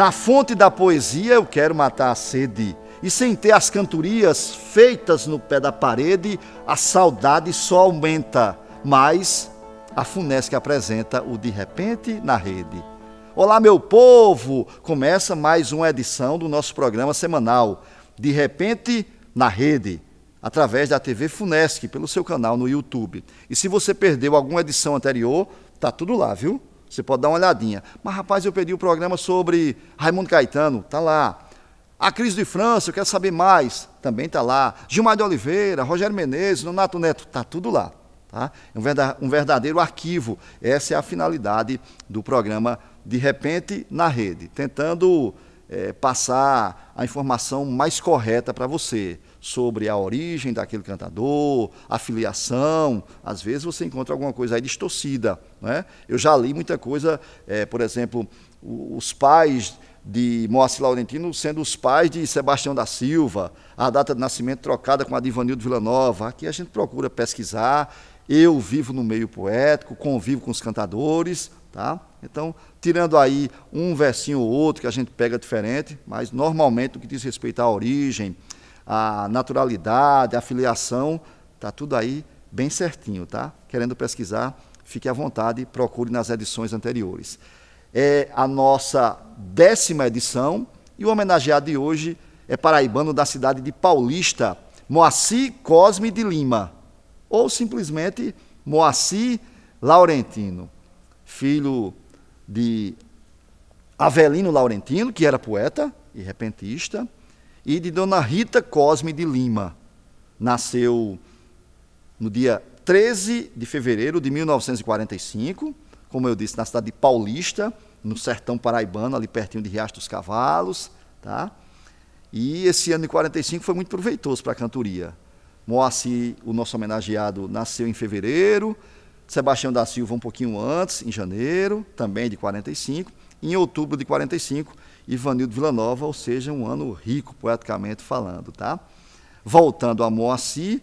Na fonte da poesia, eu quero matar a sede. E sem ter as cantorias feitas no pé da parede, a saudade só aumenta. Mas a FUNESC apresenta o De Repente na Rede. Olá, meu povo! Começa mais uma edição do nosso programa semanal, De Repente na Rede, através da TV FUNESC, pelo seu canal no YouTube. E se você perdeu alguma edição anterior, tá tudo lá, viu? Você pode dar uma olhadinha. Mas, rapaz, eu pedi o um programa sobre Raimundo Caetano, tá lá. A crise de França, eu quero saber mais, também tá lá. Gilmar de Oliveira, Rogério Menezes, Nonato Neto, tá tudo lá. Tá? É um verdadeiro arquivo. Essa é a finalidade do programa De Repente na Rede, tentando é, passar a informação mais correta para você sobre a origem daquele cantador, a filiação. Às vezes você encontra alguma coisa aí distorcida. Né? Eu já li muita coisa, é, por exemplo, os pais de Moacir Laurentino sendo os pais de Sebastião da Silva, a data de nascimento trocada com a de Ivanildo Nova, Aqui a gente procura pesquisar. Eu vivo no meio poético, convivo com os cantadores, tá? Então, tirando aí um versinho ou outro que a gente pega diferente, mas normalmente o que diz respeito à origem, a naturalidade, a filiação, está tudo aí bem certinho, tá? Querendo pesquisar, fique à vontade, procure nas edições anteriores. É a nossa décima edição e o homenageado de hoje é paraibano da cidade de Paulista, Moacir Cosme de Lima, ou simplesmente Moacir Laurentino, filho de Avelino Laurentino, que era poeta e repentista, e de Dona Rita Cosme de Lima. Nasceu no dia 13 de fevereiro de 1945, como eu disse, na cidade de Paulista, no sertão paraibano, ali pertinho de Riacho dos Cavalos, tá? E esse ano de 45 foi muito proveitoso para a cantoria. Moacir, o nosso homenageado, nasceu em fevereiro, Sebastião da Silva um pouquinho antes, em janeiro, também de 45, e em outubro de 45, Ivanildo Villanova, ou seja, um ano rico poeticamente falando, tá? Voltando a Moacir,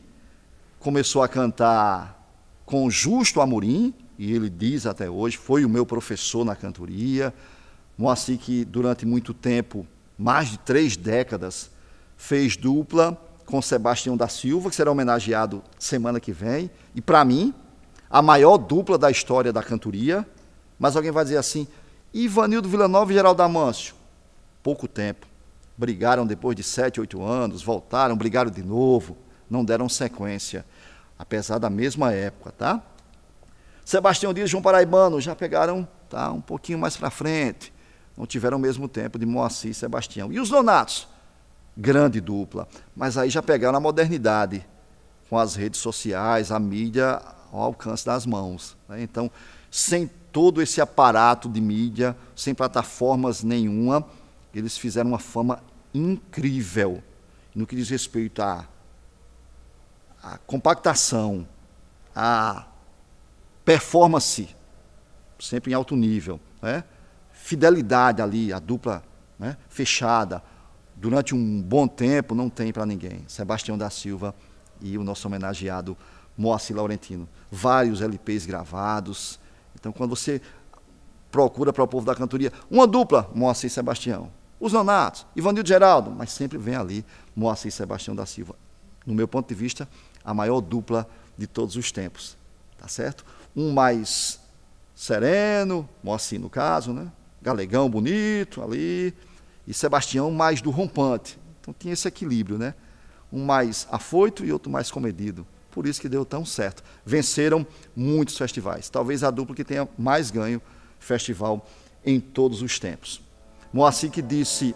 começou a cantar com Justo Amorim, e ele diz até hoje, foi o meu professor na cantoria. Moacir que durante muito tempo, mais de três décadas, fez dupla com Sebastião da Silva, que será homenageado semana que vem, e para mim, a maior dupla da história da cantoria. Mas alguém vai dizer assim: Ivanildo Villanova e Geraldo Amâncio pouco tempo. Brigaram depois de sete, oito anos, voltaram, brigaram de novo, não deram sequência, apesar da mesma época, tá? Sebastião Dias e João Paraibano já pegaram tá, um pouquinho mais para frente, não tiveram o mesmo tempo de Moacir e Sebastião. E os Donatos? Grande dupla, mas aí já pegaram a modernidade, com as redes sociais, a mídia ao alcance das mãos. Né? Então, sem todo esse aparato de mídia, sem plataformas nenhuma, eles fizeram uma fama incrível no que diz respeito à, à compactação, à performance, sempre em alto nível, né? fidelidade ali, a dupla né? fechada. Durante um bom tempo não tem para ninguém. Sebastião da Silva e o nosso homenageado Moacir Laurentino. Vários LPs gravados. Então, quando você procura para o povo da cantoria, uma dupla, Moacir e Sebastião. Os nonatos, Ivanildo Geraldo, mas sempre vem ali Moacir Sebastião da Silva. No meu ponto de vista, a maior dupla de todos os tempos. Tá certo? Um mais sereno, Moacir no caso, né? Galegão bonito ali, e Sebastião mais do rompante. Então tinha esse equilíbrio, né? Um mais afoito e outro mais comedido. Por isso que deu tão certo. Venceram muitos festivais. Talvez a dupla que tenha mais ganho festival em todos os tempos. Moacir que disse: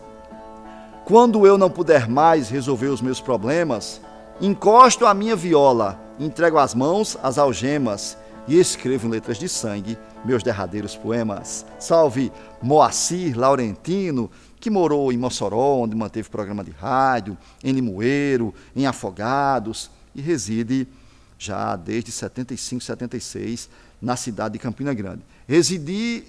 Quando eu não puder mais resolver os meus problemas, encosto a minha viola, entrego as mãos às algemas e escrevo em letras de sangue meus derradeiros poemas. Salve Moacir Laurentino, que morou em Mossoró, onde manteve programa de rádio, em Limoeiro, em Afogados e reside já desde 75, 76 na cidade de Campina Grande. Residi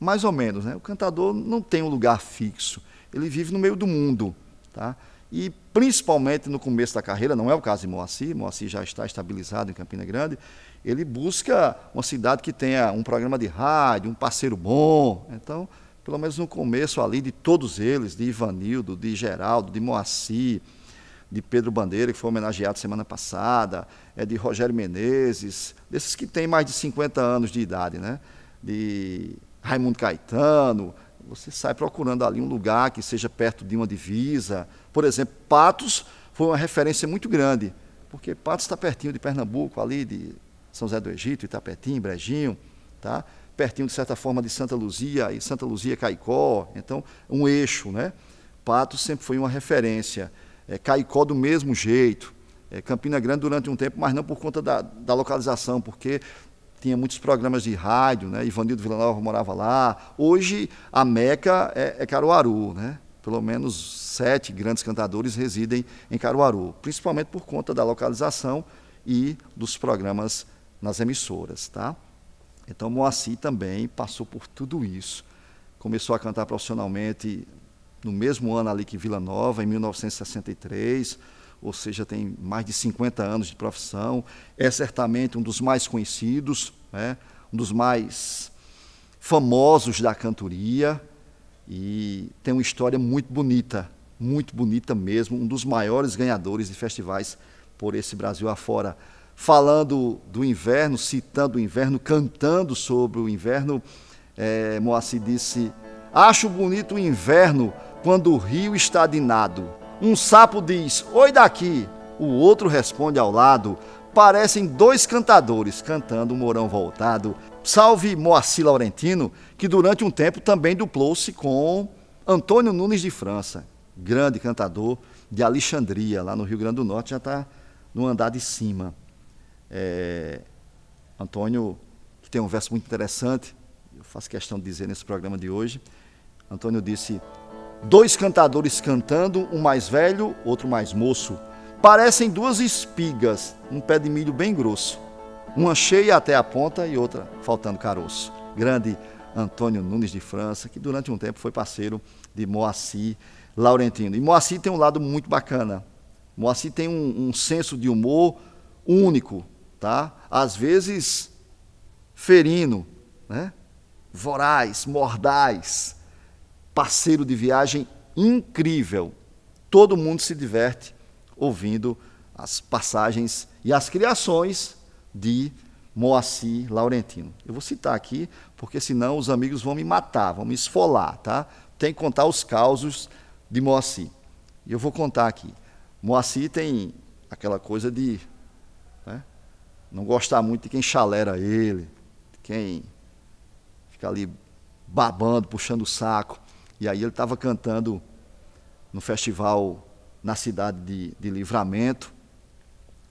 mais ou menos. Né? O cantador não tem um lugar fixo, ele vive no meio do mundo. Tá? E principalmente no começo da carreira, não é o caso de Moacir, Moacir já está estabilizado em Campina Grande, ele busca uma cidade que tenha um programa de rádio, um parceiro bom. Então, pelo menos no começo ali de todos eles, de Ivanildo, de Geraldo, de Moacir, de Pedro Bandeira, que foi homenageado semana passada, é de Rogério Menezes, desses que têm mais de 50 anos de idade, né? De Raimundo Caetano, você sai procurando ali um lugar que seja perto de uma divisa. Por exemplo, Patos foi uma referência muito grande, porque Patos está pertinho de Pernambuco, ali de São José do Egito, Itapetim, Brejinho, tá? pertinho, de certa forma, de Santa Luzia e Santa Luzia Caicó. Então, um eixo. Né? Patos sempre foi uma referência. É, Caicó do mesmo jeito. É, Campina Grande durante um tempo, mas não por conta da, da localização, porque tinha muitos programas de rádio, né? Ivanildo Villanova morava lá. Hoje a Meca é, é Caruaru, né? Pelo menos sete grandes cantadores residem em Caruaru, principalmente por conta da localização e dos programas nas emissoras, tá? Então Moacir também passou por tudo isso. Começou a cantar profissionalmente no mesmo ano ali que Vila Nova, em 1963 ou seja, tem mais de 50 anos de profissão, é certamente um dos mais conhecidos, né? um dos mais famosos da cantoria e tem uma história muito bonita, muito bonita mesmo, um dos maiores ganhadores de festivais por esse Brasil afora. Falando do inverno, citando o inverno, cantando sobre o inverno, é, Moacir disse: Acho bonito o inverno quando o rio está nado. Um sapo diz: Oi daqui. O outro responde ao lado: Parecem dois cantadores cantando o Mourão Voltado. Salve Moacir Laurentino, que durante um tempo também duplou-se com Antônio Nunes de França, grande cantador de Alexandria, lá no Rio Grande do Norte, já está no andar de cima. É, Antônio, que tem um verso muito interessante, eu faço questão de dizer nesse programa de hoje. Antônio disse: Dois cantadores cantando, um mais velho, outro mais moço. Parecem duas espigas, um pé de milho bem grosso. Uma cheia até a ponta e outra faltando caroço. Grande Antônio Nunes de França, que durante um tempo foi parceiro de Moacir Laurentino. E Moacir tem um lado muito bacana. Moacir tem um, um senso de humor único, tá? Às vezes ferino, né? voraz, mordaz, parceiro de viagem incrível. Todo mundo se diverte ouvindo as passagens e as criações de Moacir Laurentino. Eu vou citar aqui, porque senão os amigos vão me matar, vão me esfolar, tá? Tem que contar os causos de Moacir. E eu vou contar aqui. Moacir tem aquela coisa de né, não gostar muito de quem chalera ele, de quem fica ali babando, puxando o saco. E aí ele estava cantando no festival na cidade de, de Livramento,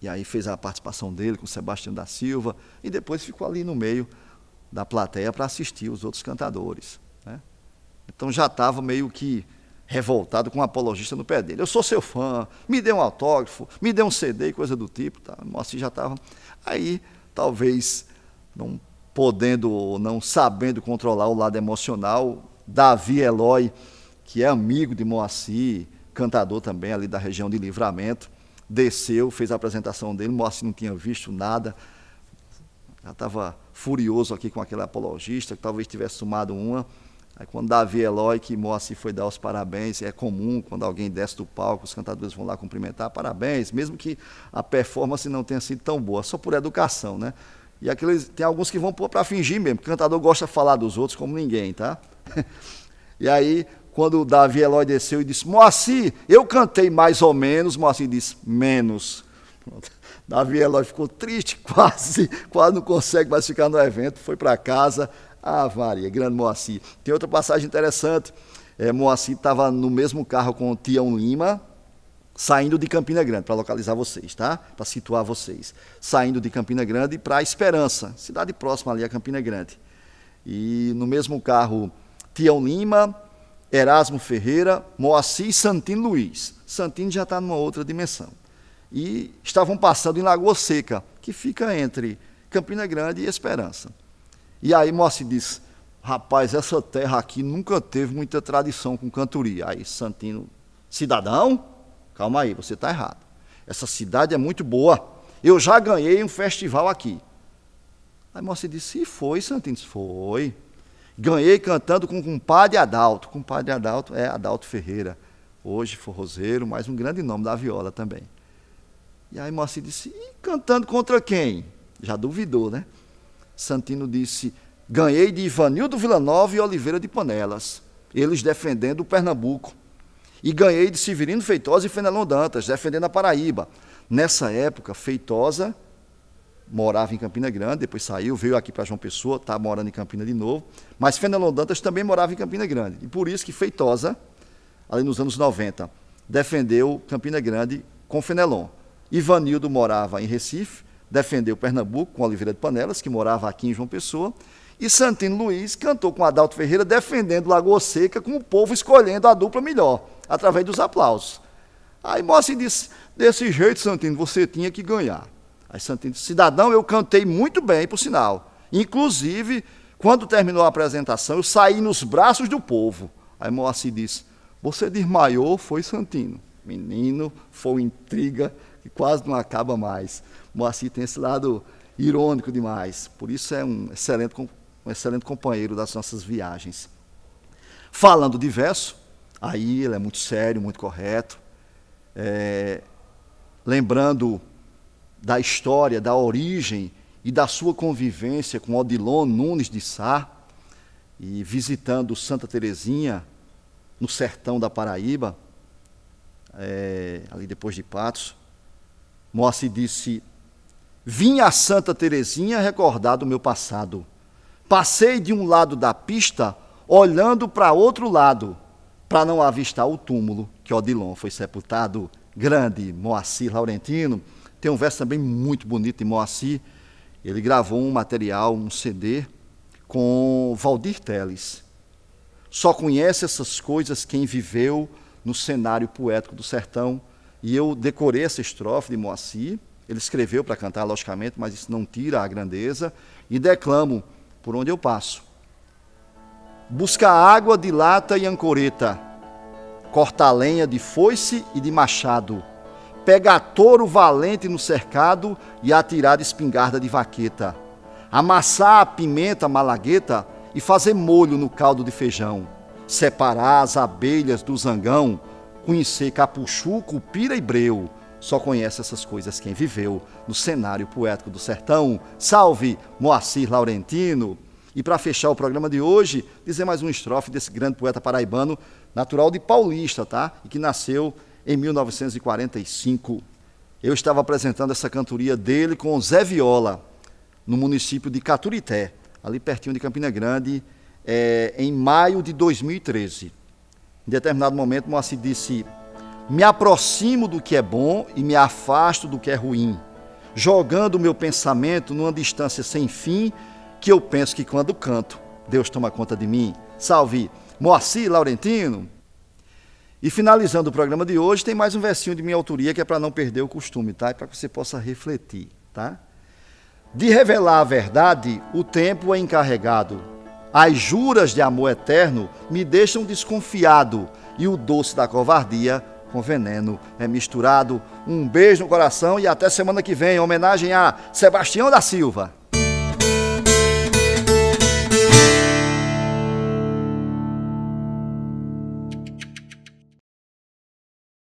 e aí fez a participação dele com Sebastião da Silva, e depois ficou ali no meio da plateia para assistir os outros cantadores. Né? Então já estava meio que revoltado com um apologista no pé dele. Eu sou seu fã, me dê um autógrafo, me dê um CD, coisa do tipo. Tá? assim já estava. Aí, talvez, não podendo ou não sabendo controlar o lado emocional, Davi Eloy, que é amigo de Moacir, cantador também ali da região de Livramento, desceu, fez a apresentação dele, Moacir não tinha visto nada, já estava furioso aqui com aquele apologista, que talvez tivesse tomado uma. Aí quando Davi Eloy, que Moacir foi dar os parabéns, é comum quando alguém desce do palco, os cantadores vão lá cumprimentar, parabéns, mesmo que a performance não tenha sido tão boa, só por educação, né? E aqueles, tem alguns que vão pôr para fingir mesmo, o cantador gosta de falar dos outros como ninguém, tá? e aí, quando Davi Eloy desceu e disse: Moacir, eu cantei mais ou menos, Moacir disse: menos. Davi Eloy ficou triste, quase, quase não consegue mais ficar no evento, foi para casa. Ah, Maria, grande Moacir. Tem outra passagem interessante. É, Moacir estava no mesmo carro com o Tião Lima, saindo de Campina Grande, para localizar vocês, tá? Para situar vocês. Saindo de Campina Grande para Esperança, cidade próxima ali a Campina Grande. E no mesmo carro Tião Lima, Erasmo Ferreira, Moacir e Santino Luiz. Santino já está numa outra dimensão. E estavam passando em Lagoa Seca, que fica entre Campina Grande e Esperança. E aí Moacir diz: rapaz, essa terra aqui nunca teve muita tradição com cantoria. Aí Santino, cidadão, calma aí, você está errado. Essa cidade é muito boa. Eu já ganhei um festival aqui. Aí Moacir disse, se foi, Santino, foi. Ganhei cantando com o compadre Adalto. Compadre Adalto é Adalto Ferreira, hoje forrozeiro, mas um grande nome da viola também. E aí Moacir disse: e cantando contra quem? Já duvidou, né? Santino disse: ganhei de Ivanildo Villanova e Oliveira de Panelas, eles defendendo o Pernambuco. E ganhei de Severino Feitosa e Fenelon Dantas, defendendo a Paraíba. Nessa época, Feitosa morava em Campina Grande, depois saiu, veio aqui para João Pessoa, está morando em Campina de novo. Mas Fenelon Dantas também morava em Campina Grande. E por isso que Feitosa, ali nos anos 90, defendeu Campina Grande com Fenelon. Ivanildo morava em Recife, defendeu Pernambuco com Oliveira de Panelas, que morava aqui em João Pessoa. E Santino Luiz cantou com Adalto Ferreira, defendendo Lagoa Seca, com o povo escolhendo a dupla melhor, através dos aplausos. Aí Moacir disse: desse jeito, Santino, você tinha que ganhar. As Santinhas. Cidadão, eu cantei muito bem, por sinal. Inclusive, quando terminou a apresentação, eu saí nos braços do povo. Aí Moacir disse: Você desmaiou, foi Santino. Menino, foi intriga que quase não acaba mais. Moacir tem esse lado irônico demais. Por isso é um excelente, um excelente companheiro das nossas viagens. Falando de verso, aí ele é muito sério, muito correto. É, lembrando da história, da origem e da sua convivência com Odilon Nunes de Sá, e visitando Santa Terezinha, no sertão da Paraíba, é, ali depois de Patos, Moacir disse: Vim a Santa Terezinha recordar do meu passado. Passei de um lado da pista, olhando para outro lado, para não avistar o túmulo que Odilon foi sepultado. Grande Moacir Laurentino. Tem um verso também muito bonito de Moacir. Ele gravou um material, um CD, com Valdir Teles. Só conhece essas coisas quem viveu no cenário poético do sertão. E eu decorei essa estrofe de Moacir. Ele escreveu para cantar, logicamente, mas isso não tira a grandeza. E declamo por onde eu passo. Busca água de lata e ancoreta, corta lenha de foice e de machado pegar touro valente no cercado e atirar de espingarda de vaqueta, amassar a pimenta malagueta e fazer molho no caldo de feijão, separar as abelhas do zangão, conhecer capuchu, cupira e breu. Só conhece essas coisas quem viveu no cenário poético do sertão. Salve Moacir Laurentino! E para fechar o programa de hoje, dizer mais uma estrofe desse grande poeta paraibano, natural de Paulista, tá? E que nasceu em 1945. Eu estava apresentando essa cantoria dele com o Zé Viola, no município de Caturité, ali pertinho de Campina Grande, é, em maio de 2013. Em determinado momento, Moacir disse: Me aproximo do que é bom e me afasto do que é ruim, jogando o meu pensamento numa distância sem fim, que eu penso que quando canto, Deus toma conta de mim. Salve Moacir Laurentino! E finalizando o programa de hoje, tem mais um versinho de minha autoria que é para não perder o costume, tá? É para que você possa refletir, tá? De revelar a verdade, o tempo é encarregado. As juras de amor eterno me deixam desconfiado e o doce da covardia com veneno é misturado. Um beijo no coração e até semana que vem, em homenagem a Sebastião da Silva.